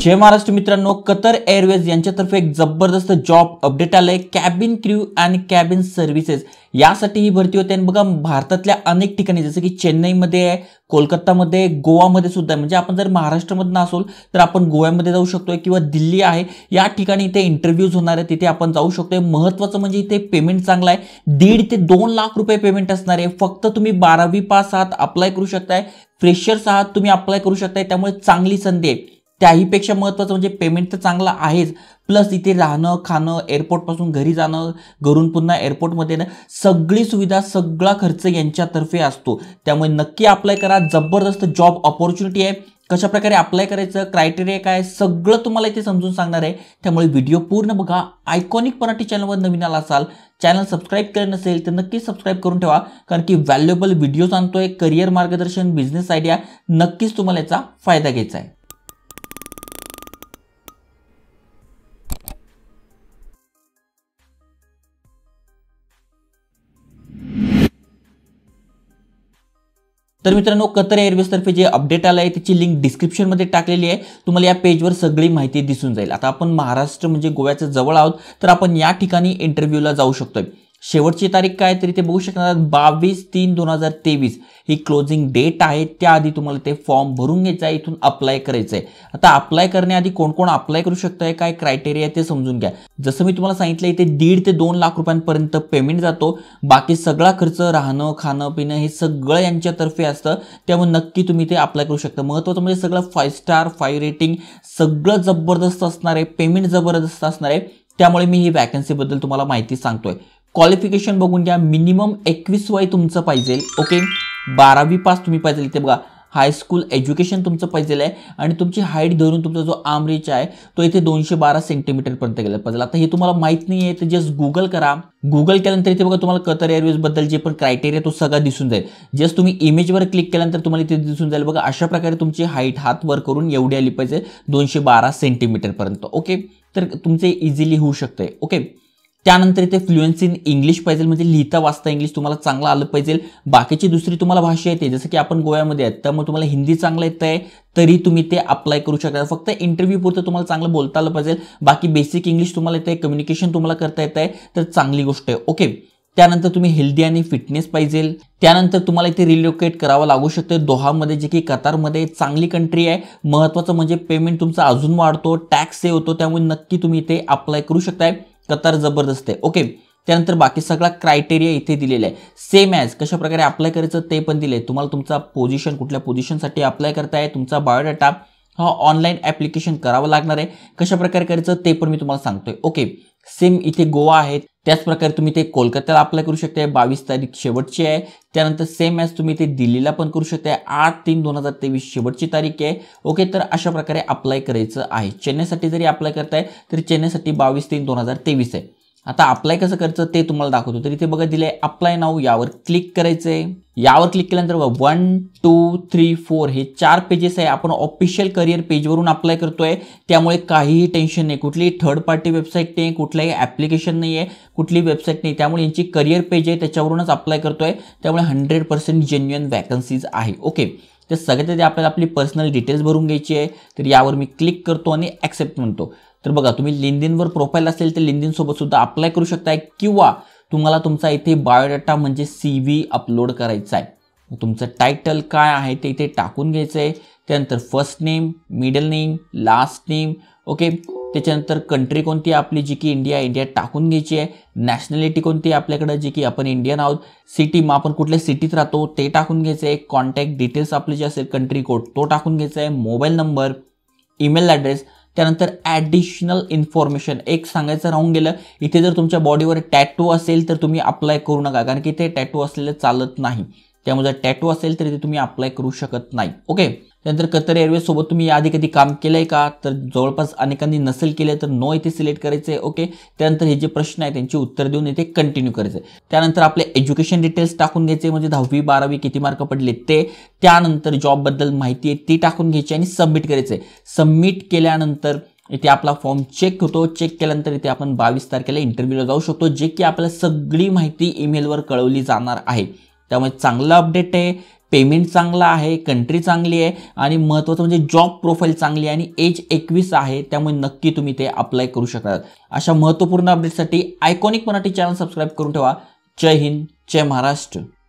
जय महाराष्ट्र मित्रांनो कतर एअरवेज यांच्यातर्फे एक जबरदस्त जॉब अपडेट आलं आहे कॅबिन क्र्यू आणि कॅबिन सर्व्हिसेस यासाठी ही भरती होते आणि बघा भारतातल्या अनेक ठिकाणी जसं की चेन्नईमध्ये आहे कोलकातामध्ये गोवामध्ये सुद्धा म्हणजे आपण जर महाराष्ट्रामधून असोल तर आपण गोव्यामध्ये जाऊ शकतोय किंवा दिल्ली आहे या ठिकाणी इथे इंटरव्ह्यूज होणार आहे तिथे आपण जाऊ शकतोय महत्त्वाचं म्हणजे इथे पेमेंट चांगला आहे दीड ते दोन लाख रुपये पेमेंट असणार आहे फक्त तुम्ही बारावी पास आहात अप्लाय करू शकताय फ्रेशर्स आहात तुम्ही अप्लाय करू शकताय त्यामुळे चांगली संधी आहे त्याहीपेक्षा महत्त्वाचं म्हणजे पेमेंट तर चांगलं आहेच प्लस इथे राहणं खाणं एअरपोर्टपासून घरी जाणं घरून पुन्हा एअरपोर्टमध्ये येणं सगळी सुविधा सगळा खर्च यांच्यातर्फे असतो त्यामुळे नक्की अप्लाय करा जबरदस्त जॉब ऑपॉर्च्युनिटी आहे कशाप्रकारे अप्लाय करायचं क्रायटेरिया काय सगळं तुम्हाला इथे समजून सांगणार आहे त्यामुळे व्हिडिओ पूर्ण बघा आयकॉनिक मराठी चॅनलवर नवीन आला असाल चॅनल सबस्क्राईब केलं नसेल तर नक्की सबस्क्राईब करून ठेवा कारण की व्हॅल्युएबल व्हिडिओज आणतोय करिअर मार्गदर्शन बिझनेस आयडिया नक्कीच तुम्हाला याचा फायदा घ्यायचा आहे तर मित्रांनो कतर एअरवेजतर्फे जे अपडेट आलं आहे त्याची लिंक डिस्क्रिप्शनमध्ये टाकलेली आहे तुम्हाला या पेजवर सगळी माहिती दिसून जाईल आता आपण महाराष्ट्र म्हणजे गोव्याच्या जवळ आहोत तर आपण या ठिकाणी इंटरव्ह्यूला जाऊ शकतोय शेवटची तारीख काय तरी ते बघू शकणार बावीस तीन दोन हजार तेवीस ही क्लोजिंग डेट आहे त्याआधी तुम्हाला ते फॉर्म भरून घ्यायचं आहे इथून अप्लाय करायचं आहे आता अप्लाय करण्याआधी कोण कोण अप्लाय करू शकत आहे काय क्रायटेरिया ते समजून घ्या जसं मी तुम्हाला सांगितलं इथे दीड ते दोन लाख रुपयांपर्यंत पेमेंट जातो बाकी सगळा खर्च राहणं खाणं पिणं हे सगळं यांच्यातर्फे असतं त्यामुळे नक्की तुम्ही ते अप्लाय करू शकता महत्त्वाचं म्हणजे सगळं फाईव्ह स्टार फाईव्ह रेटिंग सगळं जबरदस्त असणार आहे पेमेंट जबरदस्त असणार आहे त्यामुळे मी ही वॅकन्सीबद्दल तुम्हाला माहिती सांगतोय क्वालिफिकेशन बघून घ्या मिनिमम एकवीस वय तुमचं पाहिजे ओके बारावी पास तुम्ही पाहिजे इथे बघा हायस्कूल एज्युकेशन तुमचं पाहिजे आहे आणि तुमची हाईट धरून तुमचा जो आम रिच आहे तो इथे दोनशे बारा सेंटीमीटरपर्यंत गेला पाहिजे आता हे तुम्हाला माहीत नाही आहे तर जस्ट गुगल करा गुगल केल्यानंतर इथे बघा तुम्हाला कतर एअरवेजबद्दल जे पण क्रायटेरिया तो सगळा दिसून जाईल जस्ट तुम्ही इमेजवर क्लिक केल्यानंतर तुम्हाला इथे दिसून जाईल बघा अशा प्रकारे तुमची हाईट हात वर करून एवढी आली पाहिजे दोनशे बारा सेंटीमीटरपर्यंत ओके तर तुमचे इझिली होऊ शकते ओके त्यानंतर इथे फ्लुएन्सी इन इंग्लिश पाहिजे म्हणजे लिहिता वाचता इंग्लिश तुम्हाला चांगलं आलं पाहिजे बाकीची दुसरी तुम्हाला भाषा येते जसं की आपण गोव्यामध्ये आहेत त्यामुळे तुम्हाला हिंदी चांगलं येत आहे तरी तुम्ही ते अप्लाय करू शकता फक्त इंटरव्ह्यू पुरतं तुम्हाला चांगलं बोलता आलं पाहिजे बाकी बेसिक इंग्लिश तुम्हाला येतं आहे कम्युनिकेशन तुम्हाला करता येत आहे तर चांगली गोष्ट आहे ओके त्यानंतर तुम्ही हेल्दी आणि फिटनेस पाहिजे त्यानंतर तुम्हाला इथे रिलोकेट करावं लागू शकतं दोहामध्ये जे की कतारमध्ये चांगली कंट्री आहे महत्त्वाचं म्हणजे पेमेंट तुमचा अजून वाढतो टॅक्स सेव्ह होतो त्यामुळे नक्की तुम्ही इथे अप्लाय करू शकताय कतार जबरदस्त आहे ओके त्यानंतर बाकी सगळा क्रायटेरिया इथे दिलेला आहे सेम ॲज कशाप्रकारे अप्लाय करायचं ते पण दिले तुम्हाला तुमचा पोझिशन कुठल्या पोझिशनसाठी अप्लाय करताय तुमचा बायोडाटा हा ऑनलाईन ॲप्लिकेशन करावं लागणार आहे कशाप्रकारे करायचं ते पण मी तुम्हाला सांगतोय ओके सेम इथे गोवा आहेत त्याचप्रकारे तुम्ही ते कोलकात्याला अप्लाय करू शकता बावीस तारीख शेवटची आहे त्यानंतर सेम मॅच तुम्ही ते दिल्लीला पण करू शकता आठ तीन दोन हजार तेवीस शेवटची तारीख आहे ओके तर अशा प्रकारे अप्लाय करायचं आहे चेन्नईसाठी जरी अप्लाय करताय तरी चेन्नईसाठी बावीस तीन दोन हजार तेवीस आहे आता अप्लाय कसं करायचं ते तुम्हाला दाखवतो तर इथे बघा दिले अप्लाय नाव यावर क्लिक करायचं आहे यावर क्लिक केल्यानंतर बघा वन टू थ्री फोर हे चार पेजेस आहे आपण ऑफिशियल करिअर पेजवरून अप्लाय करतोय त्यामुळे काहीही टेन्शन नाही कुठलीही थर्ड पार्टी वेबसाईट नाही कुठलाही ॲप्लिकेशन नाही आहे कुठली वेबसाईट नाही त्यामुळे यांची करिअर पेज आहे त्याच्यावरूनच अप्लाय करतोय त्यामुळे हंड्रेड पर्सेंट जेन्युअन वॅकन्सीज आहे ओके तर सगळ्यात आधी आपल्याला आपली पर्सनल डिटेल्स भरून घ्यायची आहे तर यावर मी क्लिक करतो आणि ॲक्सेप्ट म्हणतो तर बघा तुम्ही लिंदिनवर प्रोफाईल असेल तर लिंदिनसोबत सुद्धा अप्लाय करू शकताय किंवा तुम्हाला तुमचा इथे बायोडाटा म्हणजे सी व्ही अपलोड करायचा आहे तुमचं टायटल काय आहे ते इथे टाकून घ्यायचं आहे त्यानंतर first name middle name last name okay त्याच्यानंतर कंट्री कोणती आपली जी की इंडिया इंडिया टाकून घ्यायची आहे नॅशनॅलिटी कोणती आपल्याकडे जी की आपण इंडियन आहोत सिटी मग आपण कुठल्या सिटीत राहतो ते टाकून घ्यायचं आहे कॉन्टॅक्ट डिटेल्स आपले जे असेल कंट्री कोड तो टाकून घ्यायचा आहे मोबाईल नंबर ईमेल ॲड्रेस त्यानंतर ॲडिशनल इन्फॉर्मेशन एक सांगायचं राहून गेलं इथे जर तुमच्या बॉडीवर टॅटू असेल तर तुम्ही अप्लाय करू नका कारण की ते टॅटू असलेलं चालत नाही त्यामुळे जर टॅटू असेल तर इथे तुम्ही अप्लाय करू शकत नाही ओके त्यानंतर कतर एअरवेजसोबत तुम्ही आधी कधी काम केलं आहे का तर जवळपास अनेकांनी नसेल केलं तर नो इथे सिलेक्ट करायचं आहे ओके त्यानंतर हे जे प्रश्न आहे त्यांची उत्तर देऊन इथे कंटिन्यू करायचं आहे त्यानंतर आपले एज्युकेशन डिटेल्स टाकून घ्यायचे म्हणजे दहावी बारावी किती मार्क पडले ते त्यानंतर जॉबबद्दल माहिती आहे ती टाकून घ्यायची आणि सबमिट करायचं सबमिट केल्यानंतर इथे आपला फॉर्म चेक होतो चेक केल्यानंतर इथे आपण बावीस तारखेला इंटरव्ह्यूला जाऊ शकतो जे की आपल्याला सगळी माहिती ईमेलवर कळवली जाणार आहे त्यामुळे चांगलं अपडेट आहे पेमेंट चांगला आहे कंट्री चांगली आहे आणि महत्त्वाचं म्हणजे जॉब प्रोफाईल चांगली आहे आणि एज एकवीस आहे त्यामुळे नक्की तुम्ही ते अप्लाय करू शकता अशा महत्त्वपूर्ण अपडेटसाठी आयकॉनिक मराठी चॅनल सबस्क्राईब करून ठेवा जय हिंद जय महाराष्ट्र